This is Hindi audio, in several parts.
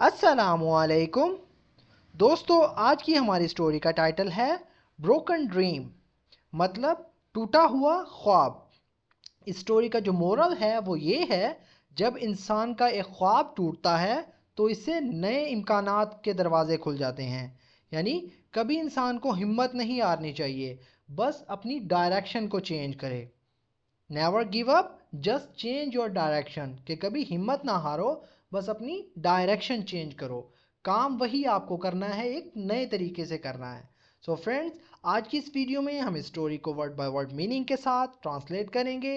असलकुम दोस्तों आज की हमारी स्टोरी का टाइटल है ब्रोकन ड्रीम मतलब टूटा हुआ ख्वाब इस स्टोरी का जो मोरल है वो ये है जब इंसान का एक ख्वाब टूटता है तो इससे नए इम्कान के दरवाज़े खुल जाते हैं यानी कभी इंसान को हिम्मत नहीं हारनी चाहिए बस अपनी डायरेक्शन को चेंज करे never give up just change your direction कि कभी हिम्मत ना हारो बस अपनी डायरेक्शन चेंज करो काम वही आपको करना है एक नए तरीके से करना है सो so फ्रेंड्स आज की इस वीडियो में हम स्टोरी को वर्ड बाय वर्ड मीनिंग के साथ ट्रांसलेट करेंगे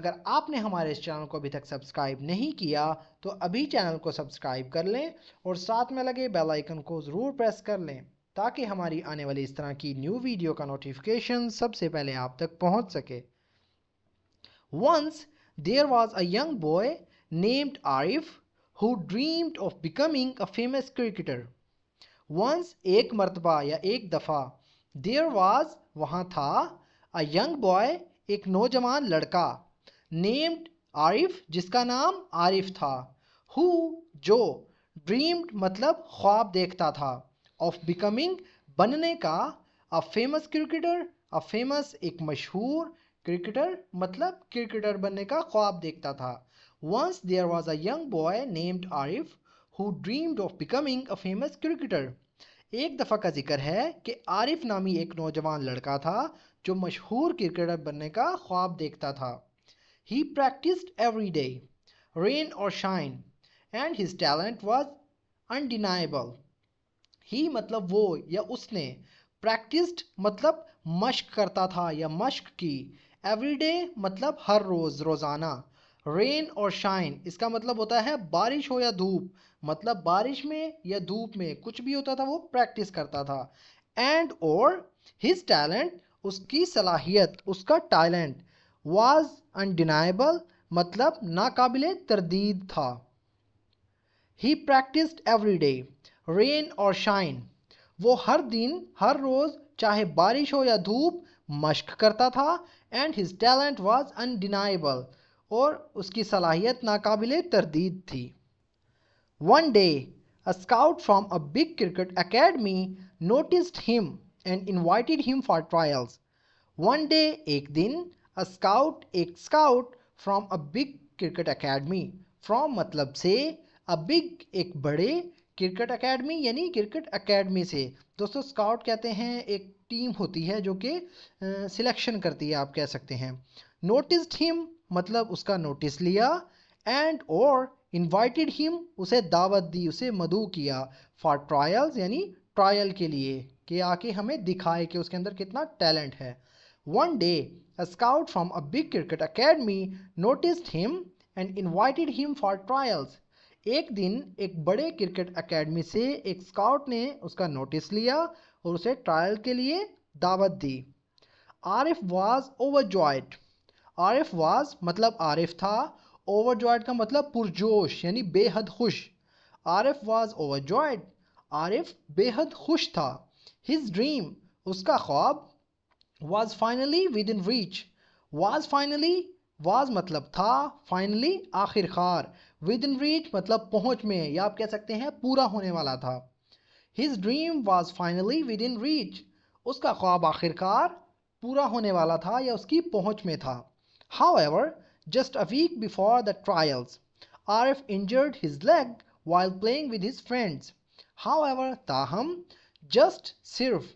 अगर आपने हमारे इस चैनल को अभी तक सब्सक्राइब नहीं किया तो अभी चैनल को सब्सक्राइब कर लें और साथ में लगे बेल आइकन को ज़रूर प्रेस कर लें ताकि हमारी आने वाली इस तरह की न्यू वीडियो का नोटिफिकेशन सबसे पहले आप तक पहुंच सके once there was a young boy named Arif who dreamed of becoming a famous cricketer. Once एक मरतबा या एक दफ़ा देर वाज वहाँ था अ यंग बॉय एक नौजवान लड़का नेम्ड आरिफ जिसका नाम आरिफ था हु जो ड्रीम्ड मतलब ख्वाब देखता था ऑफ बिकमिंग बनने का a famous cricketer a famous एक मशहूर क्रिकेटर मतलब क्रिकेटर बनने का ख्वाब देखता था Once there was a young boy named Arif who dreamed of becoming a famous cricketer. एक दफ़ा का जिक्र है कि आरिफ नामी एक नौजवान लड़का था जो मशहूर क्रिकेटर बनने का ख्वाब देखता था he practice every day rain और shine and his talent was undeniable he मतलब वो या उसने प्रैक्टिस्ड मतलब मश्क करता था या मश्क की एवरी डे मतलब हर रोज़ रोज़ाना रेन और शाइन इसका मतलब होता है बारिश हो या धूप मतलब बारिश में या धूप में कुछ भी होता था वो प्रैक्टिस करता था एंड और हिज टैलेंट उसकी सलाहियत उसका टैलेंट वाज अनडिनाइबल मतलब नाकाबिल तरदीद था he practised every day rain और शाइन वो हर दिन हर रोज़ चाहे बारिश हो या धूप मश्क करता था and his talent was undeniable और उसकी सलाहियत नाकाबिल तरदीद थी one day a scout from a big cricket academy noticed him and invited him for trials one day एक दिन अ स्काउट एक scout from a big cricket academy from मतलब से अ बिग एक बड़े क्रिकेट अकेडमी यानी क्रिकेट अकेडमी से दोस्तों स्काउट कहते हैं एक टीम होती है जो कि सिलेक्शन करती है आप कह सकते हैं नोटिस्ड हिम मतलब उसका नोटिस लिया एंड और इनवाइटेड हिम उसे दावत दी उसे मधु किया फॉर ट्रायल्स यानी ट्रायल के लिए कि आके हमें दिखाए कि उसके अंदर कितना टैलेंट है one day a scout from a big cricket academy noticed him and invited him for trials एक दिन एक बड़े क्रिकेट अकेडमी से एक स्काउट ने उसका नोटिस लिया और उसे ट्रायल के लिए दावत दी Arif over overjoyed Arif was मतलब आरिफ था ओवर का मतलब पुरजोश यानी बेहद खुश आरिफ वाज ओवर आरिफ बेहद खुश था हिज ड्रीम उसका ख्वाब was finally within reach was finally was मतलब था फाइनली आखिरकार विद इन रीच मतलब पहुंच में या आप कह सकते हैं पूरा होने वाला था his dream was finally within reach उसका ख्वाब आखिरकार पूरा होने वाला था या उसकी पहुंच में था However, just a week before the trials, RF injured his leg while playing with his friends. However, ताहम जस्ट सिर्फ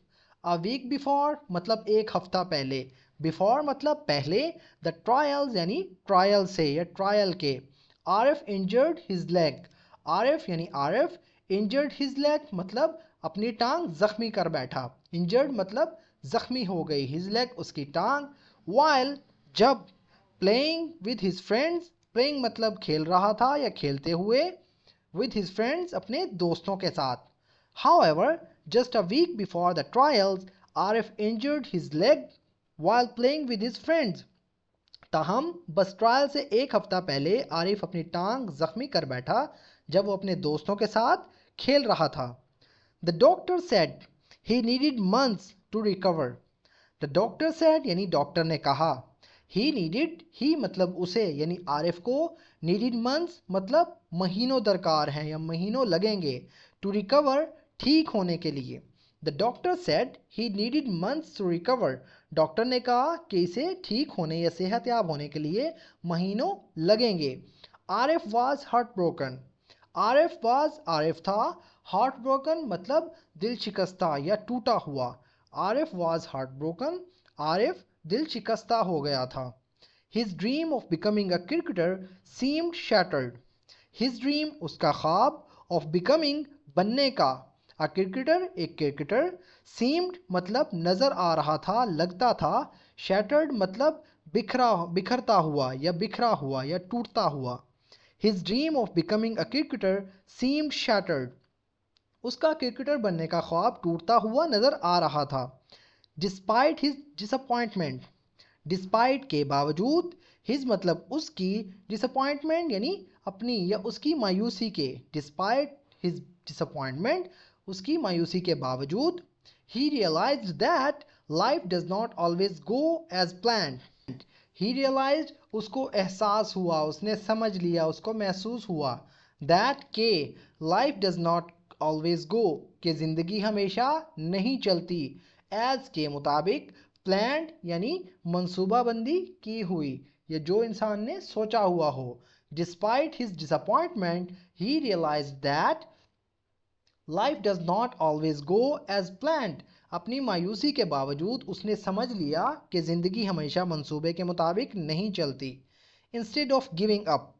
अ वीक बिफोर मतलब एक हफ्ता पहले बिफोर मतलब पहले द ट्रायल्स यानी ट्रायल से या ट्रायल के Arif injured his leg Arif यानी Arif injured his leg मतलब अपनी टांग जख्मी कर बैठा इंजर्ड मतलब जख्मी हो गई हिज लेग उसकी टांग वाइल जब playing with his friends playing मतलब खेल रहा था या खेलते हुए विद हिज फ्रेंड्स अपने दोस्तों के साथ however just a week before the trials Arif injured his leg while playing with his friends ताहम बस ट्रायल से एक हफ्ता पहले आरिफ अपनी टांग जख्मी कर बैठा जब वो अपने दोस्तों के साथ खेल रहा था the doctor said he needed months to recover the doctor said यानी डॉक्टर ने कहा ही नीडिड ही मतलब उसे यानी आरिफ को नीडिड मंथ्स मतलब महीनों दरकार हैं या महीनों लगेंगे टू रिकवर ठीक होने के लिए the doctor said he needed months to recover doctor ने कहा कि इसे ठीक होने या सेहतयाब होने के लिए महीनों लगेंगे Arif was heartbroken Arif was Arif था हार्ट ब्रोकन मतलब दिल शिकस्ता या टूटा हुआ Arif was heartbroken Arif दिल शिकस्ता हो गया था his dream of becoming a cricketer seemed shattered his dream उसका ख्वाब ऑफ बिकमिंग बनने का अ क्रिकेटर एक क्रिकेटर सीम्ड मतलब नज़र आ रहा था लगता था शैटर्ड मतलब बिखरा बिखरता हुआ या बिखरा हुआ या टूटता हुआ his dream of becoming a cricketer seemed shattered उसका क्रिकेटर बनने का ख्वाब टूटता हुआ नज़र आ रहा था डिस्पाइट हिज डिसअपॉइंटमेंट डिस्पाइट के बावजूद हिज मतलब उसकी डिसअपॉइंटमेंट यानी अपनी या उसकी मायूसी के डिस्पाइट हिज डिसअपॉइंटमेंट उसकी मायूसी के बावजूद ही realise that life does not always go as plan he realise उसको एहसास हुआ उसने समझ लिया उसको महसूस हुआ दैट के life does not always go कि ज़िंदगी हमेशा नहीं चलती एज के मुताबिक प्लान यानी मनसूबाबंदी की हुई या जो इंसान ने सोचा हुआ हो despite his disappointment he realise that life does not always go as plan अपनी मायूसी के बावजूद उसने समझ लिया कि ज़िंदगी हमेशा मंसूबे के मुताबिक नहीं चलती instead of giving up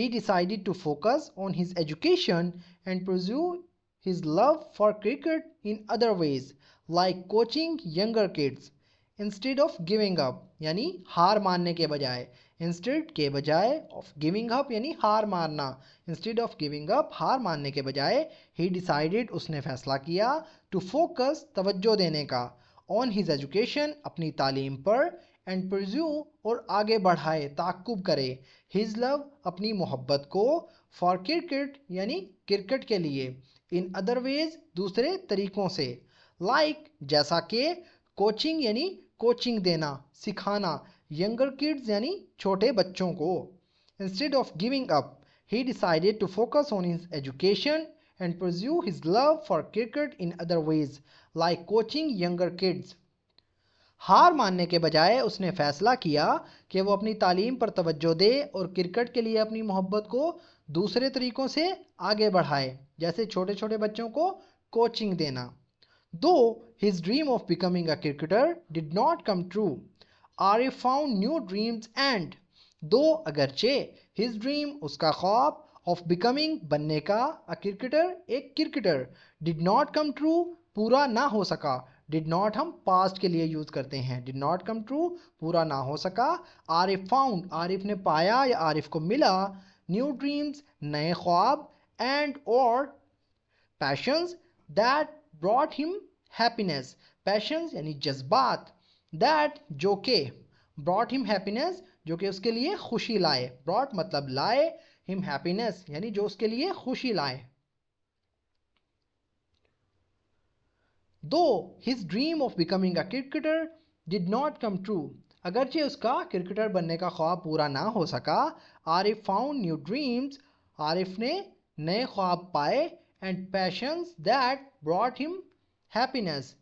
he decided to focus on his education and pursue his love for cricket in other ways like coaching younger kids instead of giving up यानी हार मानने के बजाय इंस्टेड के बजाय ऑफ गिविंग अप यानी हार मानना इंस्टेड ऑफ गिविंग अप हार मानने के बजाय ही डिसाइडेड उसने फैसला किया टू फोकस तवज्जो देने का ऑन हिज एजुकेशन अपनी तालीम पर एंड प्रज्यू और आगे बढ़ाए ताकुब करे हिज लव अपनी मोहब्बत को फॉर क्रिकेट यानी क्रिकेट के लिए इन अदरवेज दूसरे तरीकों से लाइक like, जैसा कि कोचिंग यानी कोचिंग देना सिखाना यंगर किड्स यानी छोटे बच्चों को instead of giving up he decided to focus on his education and pursue his love for cricket in other ways like coaching younger kids हार मानने के बजाय उसने फैसला किया कि वो अपनी तालीम पर तवज्जो दे और क्रिकेट के लिए अपनी मोहब्बत को दूसरे तरीक़ों से आगे बढ़ाए जैसे छोटे छोटे बच्चों को कोचिंग देना though his dream of becoming a cricketer did not come true Arif found new dreams and though अगरचे हिज ड्रीम उसका ख्वाब ऑफ बिकमिंग बनने का अ क्रिकेटर एक क्रिकेटर डिड नॉट कम ट्रू पूरा ना हो सका डिड नॉट हम पास्ट के लिए यूज़ करते हैं डिड नॉट कम ट्रू पूरा ना हो सका आरिफ फाउंड आरिफ ने पाया या आरिफ को मिला न्यू ड्रीम्स नए ख्वाब एंड और passions that brought him happiness passions यानी जज्बात दैट जो के ब्रॉट हिम हैप्पीनेस जो कि उसके लिए खुशी लाए ब्रॉट मतलब लाए हिम हैप्पीनेस यानी जो उसके लिए खुशी लाए though his dream of becoming a cricketer did not come true अगरचे उसका क्रिकेटर बनने का ख्वाब पूरा ना हो सका Arif found new dreams Arif ने नए ख्वाब पाए and passions that brought him happiness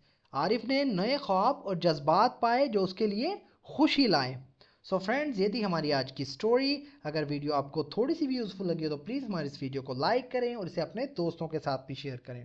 Arif ने नए ख्वाब और जज्बात पाए जो उसके लिए खुशी लाए सो so फ्रेंड्स ये थी हमारी आज की स्टोरी अगर वीडियो आपको थोड़ी सी भी यूज़फुल लगी हो तो प्लीज़ हमारी इस वीडियो को लाइक करें और इसे अपने दोस्तों के साथ भी शेयर करें